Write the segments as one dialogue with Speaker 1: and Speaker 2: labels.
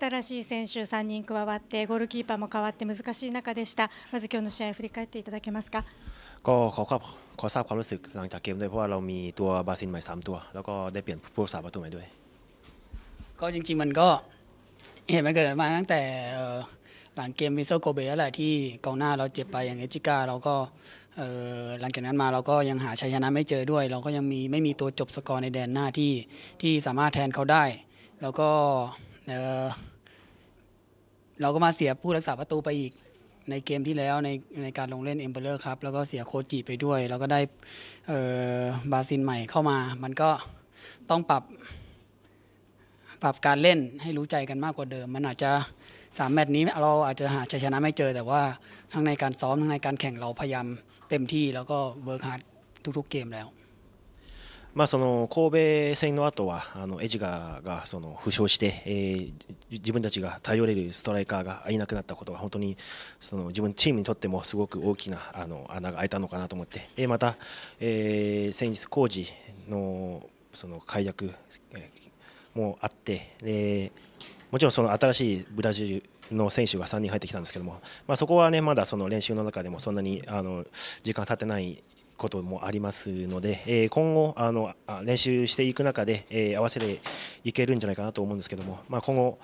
Speaker 1: 新しい選手3人加わってゴールキーパーも変わって難しい中でしたまず今日の試合振り返っていただけますか
Speaker 2: ก็ขอครับขอทราบความรู้สึกหลังจากเกมด้วยเพราะว่าเรามีตัวบาซินใหม่ 3 ตัวแล้วก็ได้เปลี่ยนผู้รักษาประตูใหม่ด้วย
Speaker 3: ก็จริง ๆมันก็เห็นมันเกิดมาตั้งแต่หลังเกมวิโซโกเบะแหละที่กองหน้าเราเจ็บไปอย่างเอจิก้าเราก็หลังจากนั้นมาเราก็ยังหาชัยชนะไม่เจอด้วย เราก็ยังมีไม่มีตัวจบสกอร์ในแดนหน้าที่ที่สามารถแทนเขาได้ แล้วก็เออเราก็มาเสียผู้รักษาประตูไปอีกในเกมที่แล้วในในการลงเล่นเอ็มเบอร์ครับแล้วก็เสียโคจิไปด้วยแล้วก็ได้บาซินใหม่เข้ามา มันก็ต้องปรับ ปรับการเล่นให้รู้ใจกันมากกว่าเดิม มันอาจจะสามแมตช์นี้เราอาจจะหาชัยชนะไม่เจอ แต่ว่าทั้งในการซ้อมทั้งในการแข่งเราพยายามเต็มที่แล้วก็เวิร์กฮาร์ดทุกๆเกมแล้ว
Speaker 2: まあ、その神戸戦の後はあのエジガーがその負傷して、えー、自分たちが頼れるストライカーがいなくなったことが本当にその自分チームにとってもすごく大きなあの穴が開いたのかなと思って、えー、また、えー、先日工事のその解約もあって、えもちろんその新しいブラジルの選手が3人入ってきたんですけども、まあ、そこはねまだその練習の中でもそんなにあの時間経ってないこともありますので、えー、今後あの練習していく中で、えー、合わせていけるんじゃないかなと思うんですけども、まあ、今後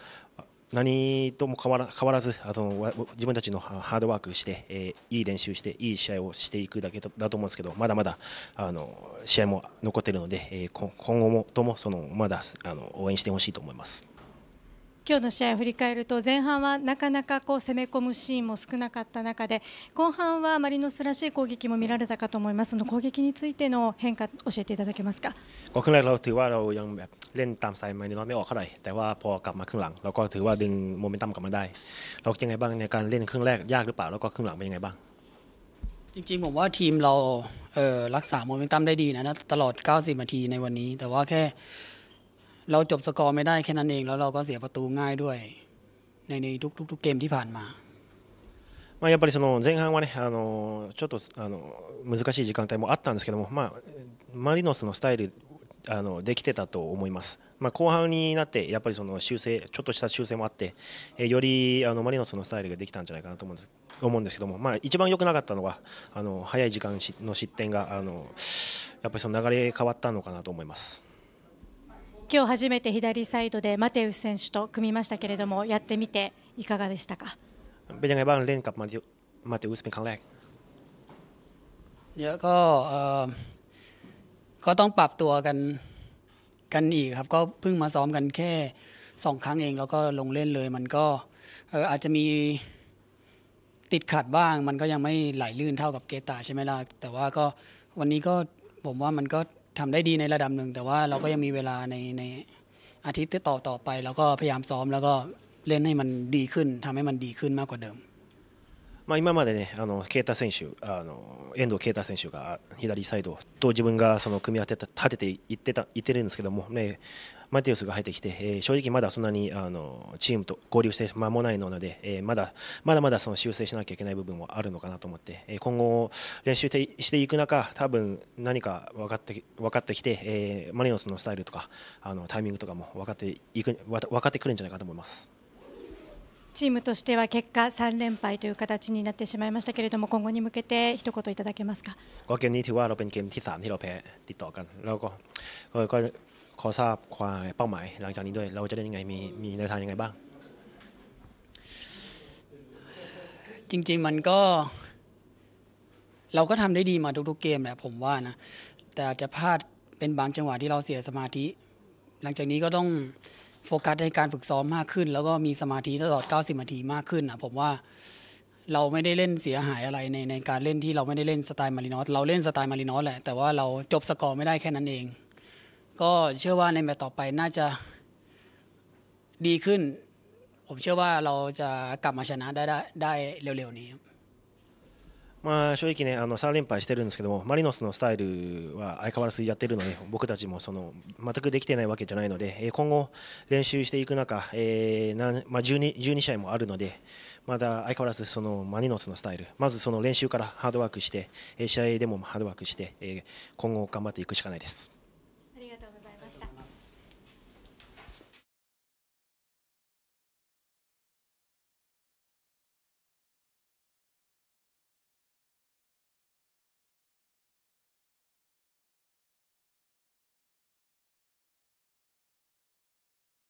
Speaker 2: 何とも変わら変わらずあの自分たちのハードワークして、えー、いい練習していい試合をしていくだけだと思うんですけどまだまだあの試合も残っているので、えー、今後もともそのまだあの応援してほしいと思いま
Speaker 1: す。今日の試合を振り返ると前半はなかなかこう攻め込むシーンも少なかった中で後半はマリノスらしい攻撃も見られたかと思いますの攻撃についての変化教えていただけますか
Speaker 2: ก็ครึ่งแรกเราถือว่าเรายังแบบเล่นตามสไตล์มาริโนสไม่ออกเท่าไหร่แต่ว่าพอกลับมาครึ่งหลังเราก็ถือว่าดึงโมเมนตัมกลับมาได้เรายังไงบ้างในการเล่นครึ่งแรกยากหรือเปล่าแล้วก็ครึ่งหลังเป็นยังไงบ้าง
Speaker 3: จริงๆผมว่าทีมเรารักษาโมเมนตัมได้ดีนะตลอด90นาทีในวันนี้แต่ว่าแค่เราจบสกอร์ไม่ได้แค่นั้นเองแล้วเราก็เสียประตูง่ายด้วยในในทุกๆเกมที่ผ่านมา
Speaker 2: まあ、やっぱりその前半はねあのちょっとあの難しい時間帯もあったんですけども、まあ、マリノスのスタイルあのできてたと思います。まあ、後半になってやっぱりその修正ちょっとした修正もあって、えよりあのマリノスのスタイルができたんじゃないかなと思うんです思うんですけども、まあ、一番良くなかったのはあの早い時間の失点があのやっぱりその流れ変わったのかなと思います。
Speaker 1: 今日初めて左サイドでマテウス選手と組みましたけれどもやってみていかがでしたか
Speaker 2: เป็นยังไงบ้างเล่นกับมาเตอุสเป็นครั้งแรก
Speaker 3: เยอะก็ก็ต้องปรับตัวกันกันอีกครับ ก็เพิ่งมาซ้อมกันแค่สองครั้งเอง แล้วก็ลงเล่นเลย มันก็อาจจะมีติดขัดบ้าง มันก็ยังไม่ไหลลื่นเท่ากับเกตาใช่ไหมล่ะ แต่ว่าก็วันนี้ก็ผมว่ามันก็ทำได้ดีในระดับหนึ่งแต่ว่าเราก็ยังมีเวลาในในอาทิตย์ที่ต่อต่อไปแล้วก็พยายามซ้อมแล้วก็เล่นให้มันดีขึ้น ทำให้มันดีขึ้นมากกว่าเดิม
Speaker 2: まあ、今までね、あの啓太選手、あの遠藤啓太選手が左サイドと自分がその組み立てた立てていってたいってるんですけども、ね、マテウスが入ってきて、えー、正直まだそんなにあのチームと合流して間もないので、えー、まだまだまだその修正しなきゃいけない部分はあるのかなと思って、えー、今後練習していく中、多分何か分かって分かってきて、えマリノスのスタイルとかあのタイミングとかも分かっていく分かってくるんじゃないかと思います。
Speaker 1: チームとしては結果3連敗という形になってしまいましたけれども今後に向けて一言いただけますか
Speaker 2: ก็เกมนี้ถือว่าเราเป็นเกมที่3ที่เราแพ้ติดต่อกัน แล้วก็ก็ขอทราบความเป้าหมาย หลังจากนี้ด้วยเราจะได้ยัง
Speaker 3: ไงมีมีแนวทางยังไงบ้าง จริงๆมันก็เราก็ทำได้ดีมาทุกๆเกมแหละผมว่านะแต่จะพลาดเป็นบางจังหวะที่เราเสียสมาธิ หลังจากนี้ก็ต้องโฟกัสในการฝึกซ้อมมากขึ้น แล้วก็มีสมาธิตลอด 90 นาทีมากขึ้นอ่ะผมว่าเราไม่ได้เล่นเสียหายอะไรในในการเล่นที่เราไม่ได้เล่นสไตล์มารินอสเราเล่นสไตล์มารินอสแหละแต่ว่าเราจบสกอร์ไม่ได้แค่นั้นเอง ก็เชื่อว่าในแมตต์ต่อไปน่าจะดีขึ้น ผมเชื่อว่าเราจะกลับมาชนะได้ได้ได้เร็วๆนี้
Speaker 2: まあ、正直ねあの3連敗してるんですけどもマリノスのスタイルは相変わらずやってるので僕たちもその全くできてないわけじゃないので今後、練習していく中、えーなまあ12、12, 試合もあるのでまだ相変わらずそのマリノスのスタイルまずその練習からハードワークして試合でもハードワークして今後頑張っていくしかないです。